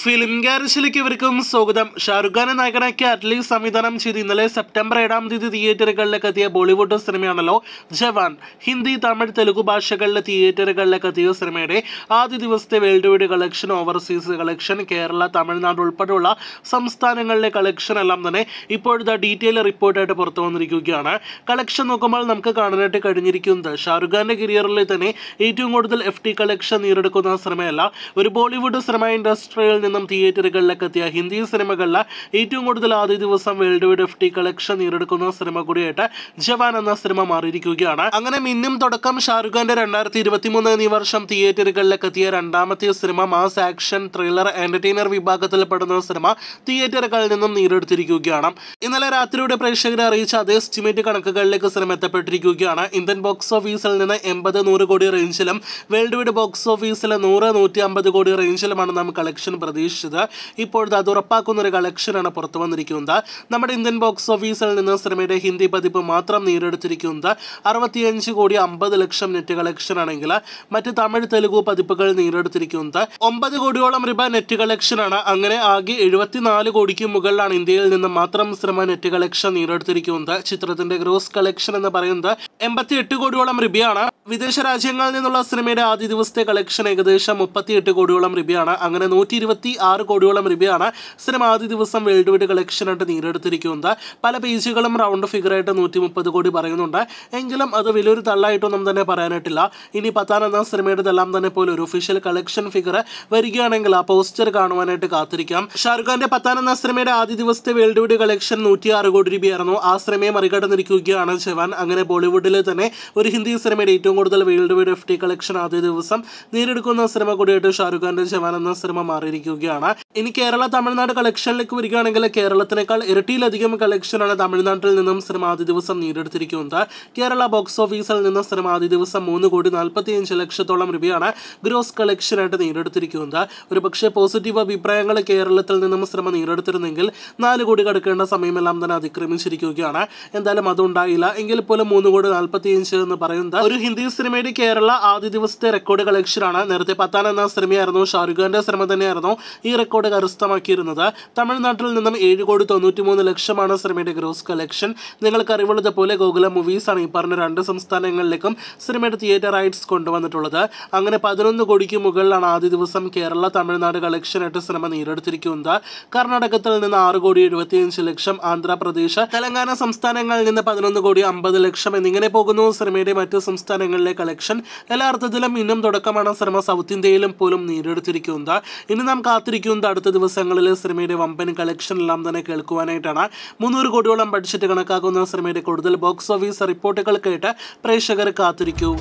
film ഗാരേജിലേക്ക് ഇവർക്കും സ്വാഗതം ഷാറുഖ് ഖാൻ നായകനാക്കി അറ്റ്ലീസ് സംവിധാനം ചെയ്ത് ഇന്നലെ സെപ്റ്റംബർ ഏഴാം തീയതി തിയേറ്ററുകളിലേക്ക് എത്തിയ ബോളിവുഡ് സിനിമയാണല്ലോ ജവാൻ ഹിന്ദി തമിഴ് തെലുഗു ഭാഷകളിലെ തിയേറ്ററുകളിലേക്ക് എത്തിയ സിനിമയുടെ ആദ്യ ദിവസത്തെ world wide collection overseas collection Kerala Tamil Nadu ഉൾപ്പെടെയുള്ള സംസ്ഥാനങ്ങളിലെ കളക്ഷൻ എല്ലാം തന്നെ ഇപ്പോഴത്തെ ഡീറ്റെയിൽ റിപ്പോർട്ടായിട്ട് പുറത്തു വന്നിരിക്കുകയാണ് കളക്ഷൻ നോക്കുമ്പോൾ നമുക്ക് കാണാനായിട്ട് കഴിഞ്ഞിരിക്കുന്നത് ഷാറുഖ് ഖാൻ്റെ കരിയറിൽ തന്നെ ഏറ്റവും കൂടുതൽ എഫ് ടി കളക്ഷൻ നേരിടക്കുന്ന സിനിമയല്ല ഒരു ബോളിവുഡ് സിനിമ ഇൻഡസ്ട്രിയിൽ നിന്നും തിയേറ്ററുകളിലേക്കെത്തിയ ഹിന്ദി സിനിമകളിലെ ഏറ്റവും കൂടുതൽ ആദ്യ ദിവസം world wide F T collection നേടെടുക്കുന്ന സിനിമ കൂടിയായിട്ട് ജവാൻ എന്ന സിനിമ മാറിയിരിക്കുകയാണ് അങ്ങനെ മിന്നും തുടക്കം ഷാറുഖ് ഖാന്റെ രണ്ടായിരത്തി ഇരുപത്തി മൂന്ന് എന്നീ വർഷം തിയേറ്ററുകളിലേക്കെത്തിയ രണ്ടാമത്തെ സിനിമ മാസ് ആക്ഷൻ ത്രില്ലർ എന്റർടൈനർ വിഭാഗത്തിൽ പെടുന്ന സിനിമ തിയേറ്ററുകളിൽ നിന്നും നേടെടുത്തിരിക്കുകയാണ് ഇന്നലെ രാത്രിയുടെ പ്രേക്ഷകരെ അറിയിച്ച അതേ എസ്റ്റിമേറ്റ് കണക്കുകളിലേക്ക് സിനിമ എത്തപ്പെട്ടിരിക്കുകയാണ് ഇന്ത്യൻ ബോക്സ് ഓഫീസിൽ നിന്ന് എൺപത് നൂറ് കോടി റേഞ്ചിലും വേൾഡ് വൈഡ് ബോക്സ് ഓഫീസിലെ നൂറ് നൂറ്റി അമ്പത് കോടി റേഞ്ചിലുമാണ് നാം കളക്ഷൻ പ്രതീക്ഷിച്ചത് ഇപ്പോഴത്തെ അത് ഒരു കളക്ഷനാണ് പുറത്തു വന്നിരിക്കുന്നത് നമ്മുടെ ഇന്ത്യൻ ബോക്സ് ഓഫീസിൽ നിന്ന് സിനിമയുടെ ഹിന്ദി പതിപ്പ് മാത്രം നേടിയെടുത്തിരിക്കുന്നത് അറുപത്തിയഞ്ച് കോടി അമ്പത് ലക്ഷം നെറ്റ് കളക്ഷൻ ആണെങ്കിൽ മറ്റ് തമിഴ് തെലുഗു പതിപ്പുകൾ നേടിയെടുത്തിരിക്കുന്നത് ഒമ്പത് കോടിയോളം രൂപ നെറ്റ് കളക്ഷൻ ആണ് അങ്ങനെ ആകെ എഴുപത്തിനാല് കോടിക്ക് മുകളിലാണ് ഇന്ത്യയിൽ നിന്ന് മാത്രം സിനിമ നെറ്റ് കളക്ഷൻ നേടിയെടുത്തിരിക്കുന്നത് ചിത്രത്തിന്റെ ഗ്രോസ് കളക്ഷൻ എന്ന് പറയുന്നത് എൺപത്തി എട്ട് കോടിയോളം രൂപയാണ് വിദേശ രാജ്യങ്ങളിൽ നിന്നുള്ള സിനിമയുടെ ആദ്യ ദിവസത്തെ കളക്ഷൻ ഏകദേശം മുപ്പത്തിയെട്ട് കോടിയോളം രൂപയാണ് അങ്ങനെ നൂറ്റി അറുപത്തി ആറ് കോടിയോളം രൂപയാണ് സിനിമ ആദ്യ ദിവസം വേൾഡ് വൈഡ് കളക്ഷനായിട്ട് നേടിയെടുത്തിരിക്കുന്നത് പല പേജുകളും റൗണ്ട് ഫിഗറായിട്ട് നൂറ്റി മുപ്പത് കോടി പറയുന്നുണ്ട് എങ്കിലും അത് വലിയൊരു തള്ളായിട്ടൊന്നും തന്നെ പറയാനായിട്ടില്ല ഇനി പത്താൻ എന്ന സിനിമയുടെതെല്ലാം തന്നെ പോലെ ഒരു ഒഫീഷ്യൽ കളക്ഷൻ ഫിഗർ വരികയാണെങ്കിൽ ആ പോസ്റ്റർ കാണുവാനായിട്ട് കാത്തിരിക്കാം ഷാറുഖ് ഖാന്റെ എന്ന സിനിമയുടെ ആദ്യ ദിവസത്തെ വേൾഡ് വൈഡ് കളക്ഷൻ നൂറ്റി ആറ് കോടി രൂപയായിരുന്നു ആ സിനിമയെ മറികടന്നിരിക്കുകയാണ് ജവാൻ അങ്ങനെ ബോളിവുഡിൽ തന്നെ ഒരു ഹിന്ദി സിനിമയുടെ ഏറ്റവും കൂടുതൽ world wide F T collection ആദ്യ ദിവസം നേരിടുക്കുന്ന സിനിമ കൂടിയായിട്ട് ഷാറുഖ് ഖാന്റെ ജവാൻ എന്ന സിനിമ മാറിയിരിക്കും സംസാരിക്കുകയാണ് ഇനി കേരള തമിഴ്നാട് കളക്ഷനിലേക്ക് വരികയാണെങ്കിൽ കേരളത്തിനേക്കാൾ ഇരട്ടിയിലധികം കളക്ഷനാണ് തമിഴ്നാട്ടിൽ നിന്നും സിനിമാതി ദിവസം നേടിയെടുത്തിരിക്കുന്നത് കേരള ബോക്സ് ഓഫീസിൽ നിന്നും സിനിമാതി ദിവസം മൂന്ന് കോടി അഞ്ച് ലക്ഷത്തോളം രൂപയാണ് ഗ്രോസ് കളക്ഷനായിട്ട് നേടിയെടുത്തിരിക്കുന്നത് ഒരുപക്ഷെ പോസിറ്റീവ് അഭിപ്രായങ്ങൾ കേരളത്തിൽ നിന്നും സിനിമ നേടിയെടുത്തിരുന്നെങ്കിൽ നാല് കോടി കടക്കേണ്ട സമയമെല്ലാം തന്നെ അതിക്രമിച്ചിരിക്കുകയാണ് എന്തായാലും അതുണ്ടായില്ല എങ്കിൽ പോലും മൂന്ന് കോടി അഞ്ച് എന്ന് പറയുന്നത് ഒരു ഹിന്ദി സിനിമയുടെ കേരള ആദ്യ ദിവസത്തെ റെക്കോർഡ് കളക്ഷനാണ് നേരത്തെ പത്താൻ എന്ന സിനിമയായിരുന്നു ഷാറുഖ് ഖാന്റെ സിനിമ തന്നെയായിരുന്നു ഈ റെക്കോർഡ് കരസ്ഥമാക്കിയിരുന്നത് തമിഴ്നാട്ടിൽ നിന്നും ഏഴ് കോടി തൊണ്ണൂറ്റി മൂന്ന് ലക്ഷമാണ് സിനിമയുടെ ഗ്രോസ് കളക്ഷൻ നിങ്ങൾക്ക് അറിവുള്ളത് പോലെ ഗോകുല മൂവീസാണ് ഈ പറഞ്ഞ രണ്ട് സംസ്ഥാനങ്ങളിലേക്കും സിനിമയുടെ തിയേറ്റർ റൈറ്റ്സ് കൊണ്ടുവന്നിട്ടുള്ളത് അങ്ങനെ പതിനൊന്ന് കോടിക്ക് മുകളിലാണ് ആദ്യ ദിവസം കേരള തമിഴ്നാട് കളക്ഷനായിട്ട് സിനിമ നേരിടുത്തിരിക്കുന്നത് കർണാടകത്തിൽ നിന്ന് ആറ് കോടി എഴുപത്തിയഞ്ച് ലക്ഷം ആന്ധ്രാപ്രദേശ് തെലങ്കാന സംസ്ഥാനങ്ങളിൽ നിന്ന് പതിനൊന്ന് കോടി അമ്പത് ലക്ഷം എന്നിങ്ങനെ പോകുന്നു സിനിമയുടെ മറ്റ് സംസ്ഥാനങ്ങളിലെ കളക്ഷൻ എല്ലാ അർത്ഥത്തിലും ഇന്നും തുടക്കമാണ് സിനിമ സൗത്ത് ഇന്ത്യയിലും പോലും നേടിയെടുത്തിരിക്കുന്നത് ഇനി നാം കാത്തിരിക്കുന്നത് അടുത്ത ദിവസങ്ങളിൽ സിനിമയുടെ വമ്പൻ കളക്ഷൻ എല്ലാം തന്നെ കേൾക്കുവാനായിട്ടാണ് മുന്നൂറ് കോടിയോളം ബഡ്ജറ്റ് കണക്കാക്കുന്ന സിനിമയുടെ കൂടുതൽ ബോക്സ് ഓഫീസ് റിപ്പോർട്ടുകൾ കേട്ട് പ്രേക്ഷകർ കാത്തിരിക്കൂ